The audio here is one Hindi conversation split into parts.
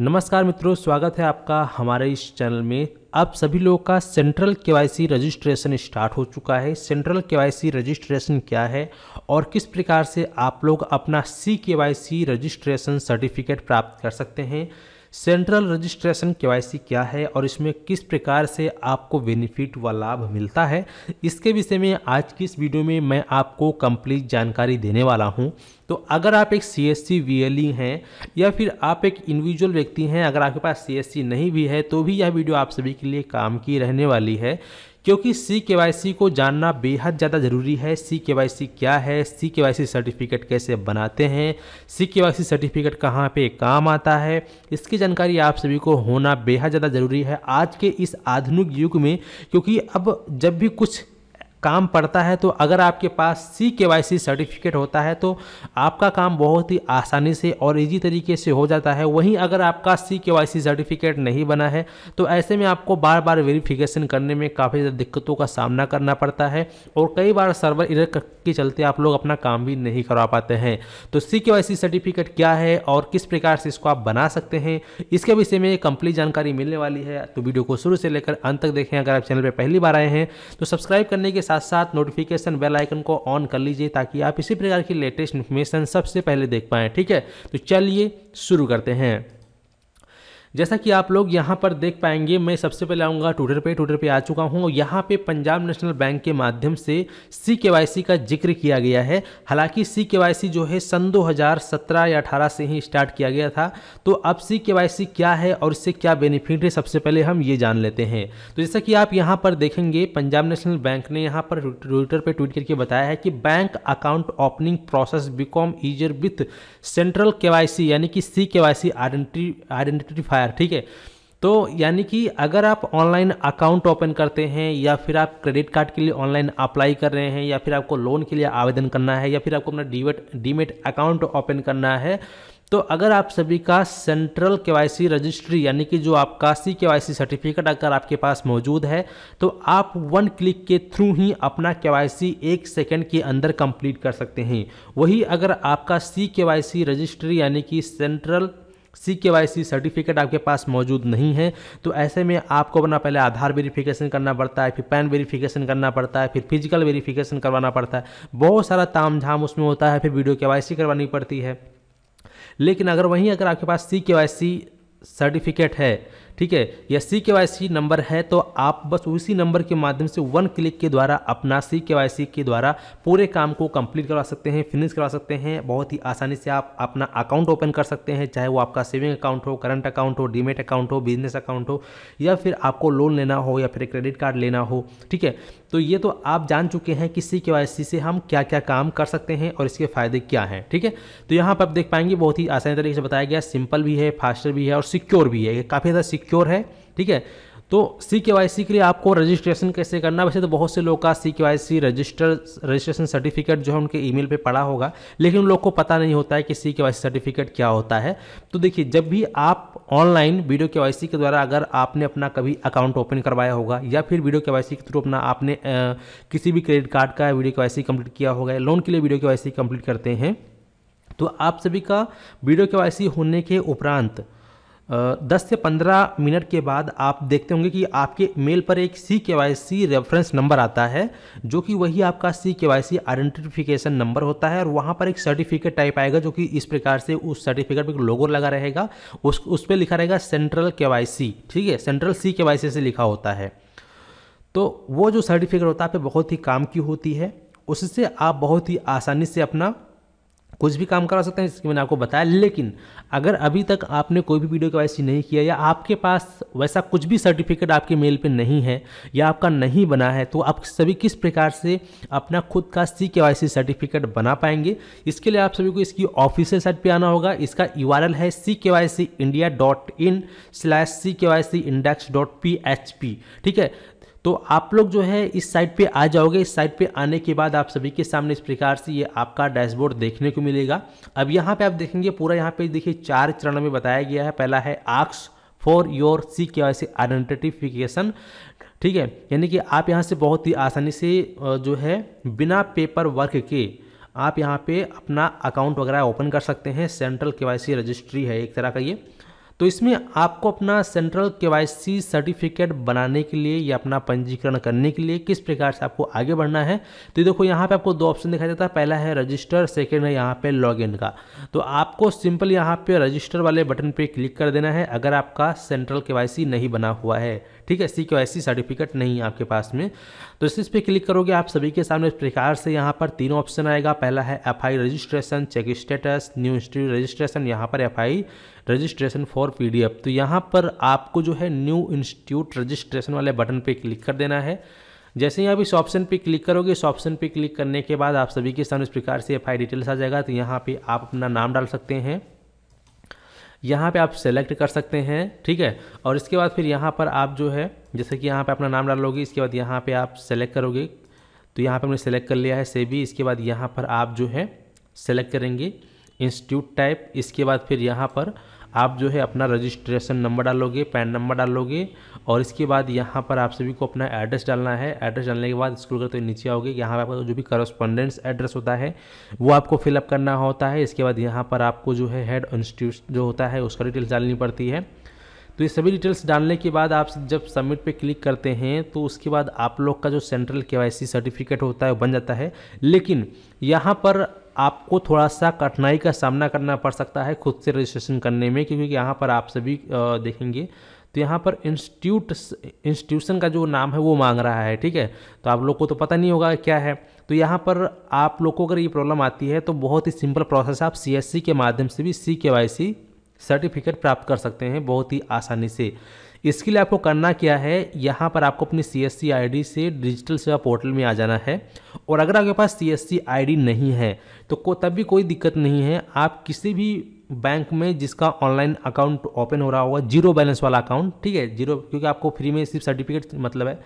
नमस्कार मित्रों स्वागत है आपका हमारे इस चैनल में अब सभी लोगों का सेंट्रल केवाईसी रजिस्ट्रेशन स्टार्ट हो चुका है सेंट्रल केवाईसी रजिस्ट्रेशन क्या है और किस प्रकार से आप लोग अपना सी केवाईसी रजिस्ट्रेशन सर्टिफिकेट प्राप्त कर सकते हैं सेंट्रल रजिस्ट्रेशन के क्या है और इसमें किस प्रकार से आपको बेनिफिट व लाभ मिलता है इसके विषय में आज की इस वीडियो में मैं आपको कंप्लीट जानकारी देने वाला हूं तो अगर आप एक C S C V L E हैं या फिर आप एक इंडिविजुअल व्यक्ति हैं अगर आपके पास सी एस सी नहीं भी है तो भी यह वीडियो आप सभी के लिए काम की रहने वाली है क्योंकि सी के को जानना बेहद ज़्यादा ज़रूरी है सी के क्या है सी के सर्टिफिकेट कैसे बनाते हैं सी के सर्टिफिकेट कहाँ पे काम आता है इसकी जानकारी आप सभी को होना बेहद ज़्यादा ज़रूरी है आज के इस आधुनिक युग में क्योंकि अब जब भी कुछ काम पड़ता है तो अगर आपके पास सी के वाई सी सर्टिफिकेट होता है तो आपका काम बहुत ही आसानी से और इजी तरीके से हो जाता है वहीं अगर आपका सी के वाई सी सर्टिफिकेट नहीं बना है तो ऐसे में आपको बार बार वेरीफिकेशन करने में काफ़ी ज़्यादा दिक्कतों का सामना करना पड़ता है और कई बार सर्वर इधर के चलते आप लोग अपना काम भी नहीं करवा पाते हैं तो सी के वाई सी सर्टिफिकेट क्या है और किस प्रकार से इसको आप बना सकते हैं इसके विषय में कंप्लीट जानकारी मिलने वाली है तो वीडियो को शुरू से लेकर अंत तक देखें अगर आप चैनल पर पहली बार आए हैं तो सब्सक्राइब करने के साथ साथ साथ नोटिफिकेशन बेल आइकन को ऑन कर लीजिए ताकि आप इसी प्रकार की लेटेस्ट इन्फॉर्मेशन सबसे पहले देख पाएँ ठीक है तो चलिए शुरू करते हैं जैसा कि आप लोग यहाँ पर देख पाएंगे मैं सबसे पहले आऊँगा ट्विटर पे ट्विटर पे आ चुका हूँ यहाँ पे पंजाब नेशनल बैंक के माध्यम से सी के का जिक्र किया गया है हालांकि सी के जो है सन 2017 या 18 से ही स्टार्ट किया गया था तो अब सी के क्या है और इससे क्या बेनिफिट है सबसे पहले हम ये जान लेते हैं तो जैसा कि आप यहाँ पर देखेंगे पंजाब नेशनल बैंक ने यहाँ पर ट्विटर पर ट्वीट करके बताया है कि bank account opening process become easier with central के यानी कि सी के आइडेंटिफायर यार ठीक है तो यानी कि अगर आप ऑनलाइन अकाउंट ओपन करते हैं या फिर आप क्रेडिट कार्ड के लिए ऑनलाइन अप्लाई कर रहे हैं या फिर आपको लोन के लिए आवेदन करना है या फिर आपको अपना डीवेट डीमेट अकाउंट ओपन करना है तो अगर आप सभी का सेंट्रल के रजिस्ट्री यानी कि जो आपका सी के सर्टिफिकेट अगर आपके पास मौजूद है तो आप वन क्लिक के थ्रू ही अपना के एक सेकेंड के अंदर कंप्लीट कर सकते हैं वही अगर आपका सी के रजिस्ट्री यानी कि central C K Y C certificate आपके पास मौजूद नहीं है तो ऐसे में आपको अपना पहले आधार वेरिफिकेशन करना पड़ता है फिर पैन वेरिफिकेशन करना पड़ता है फिर फिजिकल वेरिफिकेशन करवाना पड़ता है बहुत सारा ताम झाम उसमें होता है फिर वीडियो के वाई सी करवानी पड़ती है लेकिन अगर वहीं अगर आपके पास सी के वाई सी सर्टिफिकेट है ठीक है या सी के वाई सी नंबर है तो आप बस उसी नंबर के माध्यम से वन क्लिक के द्वारा अपना सी के वाई सी के द्वारा पूरे काम को कंप्लीट करवा सकते हैं फिनिश करवा सकते हैं बहुत ही आसानी से आप अपना अकाउंट ओपन कर सकते हैं चाहे वो आपका सेविंग अकाउंट हो करंट अकाउंट हो डीमेट अकाउंट हो बिजनेस अकाउंट हो या फिर आपको लोन लेना हो या फिर क्रेडिट कार्ड लेना हो ठीक है तो ये तो आप जान चुके हैं कि सी के से हम क्या क्या काम कर सकते हैं और इसके फायदे क्या हैं ठीक है तो यहाँ पर आप देख पाएंगे बहुत ही आसानी तरीके से बताया गया सिंपल भी है फास्टर भी है और सिक्योर भी है काफ़ी ज़्यादा सिक्योर है ठीक है तो सी के वाई सी के लिए आपको रजिस्ट्रेशन कैसे करना वैसे तो बहुत से लोग का C K Y C register registration certificate जो है उनके ईमेल पे पड़ा होगा लेकिन उन लोग को पता नहीं होता है कि सी के वाई सी सर्टिफिकेट क्या होता है तो देखिए जब भी आप online video K Y C के द्वारा अगर आपने अपना कभी अकाउंट ओपन करवाया होगा या फिर वीडियो के वाई सी के थ्रू अपना आपने आ, किसी भी क्रेडिट कार्ड का video K Y C complete किया होगा लोन के लिए video K Y C complete करते हैं तो आप सभी का वीडियो के वाई सी होने के उपरांत दस से पंद्रह मिनट के बाद आप देखते होंगे कि आपके मेल पर एक सी के वाई सी रेफरेंस नंबर आता है जो कि वही आपका सी के वाई सी आइडेंटिफिकेशन नंबर होता है और वहाँ पर एक सर्टिफिकेट टाइप आएगा जो कि इस प्रकार से उस सर्टिफिकेट पर एक लोगो लगा रहेगा उस उस पर लिखा रहेगा सेंट्रल के वाई सी ठीक है सेंट्रल सी के वाई सी से लिखा होता है तो वो जो सर्टिफिकेट होता है आप बहुत ही काम की होती है उससे आप बहुत ही आसानी से अपना कुछ भी काम करा सकते हैं जिसकी मैंने आपको बताया लेकिन अगर अभी तक आपने कोई भी वीडियो के वाई नहीं किया या आपके पास वैसा कुछ भी सर्टिफिकेट आपके मेल पे नहीं है या आपका नहीं बना है तो आप सभी किस प्रकार से अपना खुद का सी के वाई सर्टिफिकेट बना पाएंगे इसके लिए आप सभी को इसकी ऑफिशियल साइट पर आना होगा इसका यू है C K Y C India dot in slash C K Y C index dot P H P ठीक है तो आप लोग जो है इस साइट पे आ जाओगे इस साइट पे आने के बाद आप सभी के सामने इस प्रकार से ये आपका डैशबोर्ड देखने को मिलेगा अब यहाँ पे आप देखेंगे पूरा यहाँ पे देखिए चार चरण में बताया गया है पहला है आक्स फॉर योर सी के आइडेंटिफिकेशन ठीक है यानी कि आप यहाँ से बहुत ही आसानी से जो है बिना पेपर वर्क के आप यहाँ पे अपना अकाउंट वगैरह ओपन कर सकते हैं सेंट्रल के रजिस्ट्री है एक तरह का ये तो इसमें आपको अपना सेंट्रल के सर्टिफिकेट बनाने के लिए या अपना पंजीकरण करने के लिए किस प्रकार से आपको आगे बढ़ना है तो देखो यहाँ पे आपको दो ऑप्शन दिखाई देता है पहला है रजिस्टर सेकेंड है यहाँ पे लॉग का तो आपको सिंपल यहाँ पे रजिस्टर वाले बटन पे क्लिक कर देना है अगर आपका सेंट्रल के नहीं बना हुआ है ठीक है सी के सर्टिफिकेट नहीं है आपके पास में तो इस पर क्लिक करोगे आप सभी के सामने इस प्रकार से यहाँ पर तीन ऑप्शन आएगा पहला है F registration check status new स्ट्री रजिस्ट्रेशन यहाँ पर एफ रजिस्ट्रेशन फॉर पीडीएफ तो यहाँ पर आपको जो है न्यू इंस्टीट्यूट रजिस्ट्रेशन वाले बटन पर क्लिक कर देना है जैसे ही आप इस ऑप्शन पे क्लिक करोगे इस ऑप्शन पे क्लिक करने के बाद आप सभी के सामने इस प्रकार से एफ डिटेल्स आ जाएगा तो यहाँ पे आप अपना नाम डाल सकते हैं यहाँ पे आप सेलेक्ट कर सकते हैं ठीक है और इसके बाद फिर यहाँ पर आप जो है जैसे कि यहाँ पे अपना नाम डालोगे इसके बाद यहाँ पे आप सेलेक्ट करोगे तो यहाँ पे हमने सेलेक्ट कर लिया है सेबी इसके बाद यहाँ पर आप जो है सेलेक्ट करेंगे इंस्टीट्यूट टाइप इसके बाद फिर यहाँ पर आप जो है अपना रजिस्ट्रेशन नंबर डालोगे पैन नंबर डालोगे और इसके बाद यहाँ पर आप सभी को अपना एड्रेस डालना है एड्रेस डालने के बाद स्कूल करते नीचे आओगे यहाँ पर आपका जो भी करस्पॉन्डेंस एड्रेस होता है वो आपको फिलअप करना होता है इसके बाद यहाँ पर आपको जो है हेड इंस्टीट्यूट जो होता है उसका डिटेल्स डालनी पड़ती है तो ये सभी डिटेल्स डालने के बाद आप जब सबमिट पे क्लिक करते हैं तो उसके बाद आप लोग का जो सेंट्रल के सर्टिफिकेट होता है बन जाता है लेकिन यहाँ पर आपको थोड़ा सा कठिनाई का सामना करना पड़ सकता है खुद से रजिस्ट्रेशन करने में क्योंकि यहाँ पर आप सभी देखेंगे तो यहाँ पर इंस्टीट्यूट इंस्टीट्यूशन का जो नाम है वो मांग रहा है ठीक है तो आप लोग को तो पता नहीं होगा क्या है तो यहाँ पर आप लोग को अगर ये प्रॉब्लम आती है तो बहुत ही सिंपल प्रोसेस आप सी के माध्यम से भी सी सर्टिफिकेट प्राप्त कर सकते हैं बहुत ही आसानी से इसके लिए आपको करना क्या है यहाँ पर आपको अपनी C S C digital Seva portal में आ जाना है और अगर आपके पास सी एस नहीं है तो को तब भी कोई दिक्कत नहीं है आप किसी भी बैंक में जिसका ऑनलाइन अकाउंट ओपन हो रहा होगा जीरो बैलेंस वाला अकाउंट ठीक है जीरो क्योंकि आपको फ्री में सिर्फ सर्टिफिकेट मतलब है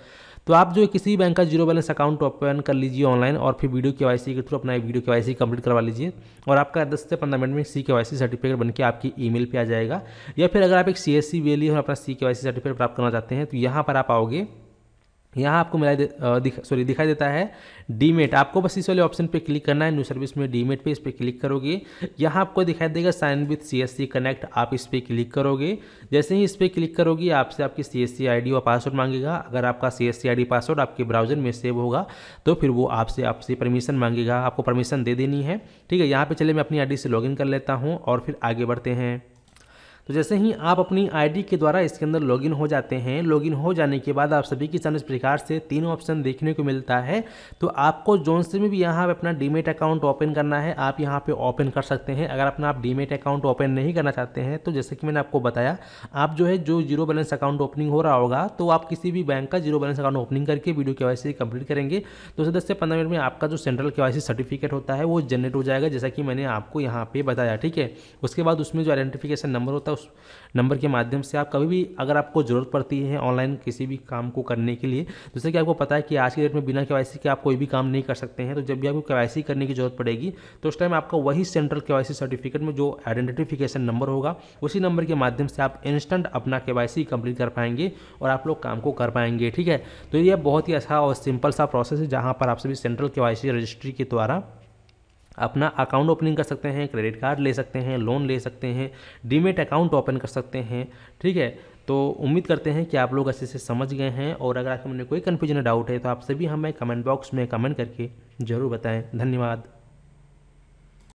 तो आप जो किसी भी बैंक का जीरो बैलेंस अकाउंट ओपन कर लीजिए ऑनलाइन और फिर वीडियो के वाई के थ्रू अपना वीडियो के वाई कंप्लीट करवा लीजिए और आपका दस से पंद्रह मिनट में सी के वाई सर्टिफिकेट बन के आपकी ई मेल पर आ जाएगा या फिर अगर आप एक सी एस सी और अपना सी के वाई सर्टिफिकेट प्राप्त करना चाहते हैं तो यहाँ पर आप आओगे यहाँ आपको मिला दिख, सॉरी दिखाई देता है डीमेट आपको बस इस वाले ऑप्शन पे क्लिक करना है न्यू सर्विस में डीमेट पे इस पर क्लिक करोगे यहाँ आपको दिखाई देगा sign with C S C connect आप इस पर क्लिक करोगे जैसे ही इस पर क्लिक करोगे आपसे आपकी C S C I D और पासवर्ड मांगेगा अगर आपका C S C I D password आपके ब्राउजर में सेव होगा तो फिर वो आपसे आपसे परमिशन मांगेगा आपको परमिशन दे देनी है ठीक है यहाँ पर चले मैं अपनी आई डी से लॉग कर लेता हूँ और फिर आगे बढ़ते हैं तो जैसे ही आप अपनी आईडी के द्वारा इसके अंदर लॉगिन हो जाते हैं लॉगिन हो जाने के बाद आप सभी के सामने इस प्रकार से तीन ऑप्शन देखने को मिलता है तो आपको जोन से भी यहाँ पर अपना डीमेट अकाउंट ओपन करना है आप यहाँ पर ओपन कर सकते हैं अगर अपना आप डीमेट अकाउंट ओपन नहीं करना चाहते हैं तो जैसे कि मैंने आपको बताया आप जो है जो जीरो बैलेंस अकाउंट ओपनिंग हो रहा होगा तो आप किसी भी बैंक का जीरो बैलेंस अकाउंट ओपनिंग करके वीडियो के वाई कंप्लीट करेंगे तो दस से पंद्रह मिनट में आपका जो सेंट्रल के सर्टिफिकेट होता है वो जनरेट हो जाएगा जैसा कि मैंने आपको यहाँ पर बताया ठीक है उसके बाद उसमें जो आइडेंटिफिकेशन नंबर होता है उस नंबर के माध्यम से आप कभी भी अगर आपको ज़रूरत पड़ती है ऑनलाइन किसी भी काम को करने के लिए जैसे कि आपको पता है कि आज के डेट में बिना के के आप कोई भी काम नहीं कर सकते हैं तो जब भी आपको के करने की ज़रूरत पड़ेगी तो उस टाइम आपका वही सेंट्रल के सर्टिफिकेट में जो आइडेंटिफिकेशन नंबर होगा उसी नंबर के माध्यम से आप इंस्टेंट अपना के कंप्लीट कर पाएंगे और आप लोग काम को कर पाएंगे ठीक है तो यह बहुत ही अच्छा और सिंपल सा प्रोसेस है जहाँ पर आप सभी सेंट्रल के रजिस्ट्री के द्वारा अपना अकाउंट ओपनिंग कर सकते हैं क्रेडिट कार्ड ले सकते हैं लोन ले सकते हैं डीमेट अकाउंट ओपन कर सकते हैं ठीक है तो उम्मीद करते हैं कि आप लोग अच्छे से समझ गए हैं और अगर मन में कोई कन्फ्यूजन डाउट है तो आप सभी हमें कमेंट बॉक्स में कमेंट करके ज़रूर बताएं धन्यवाद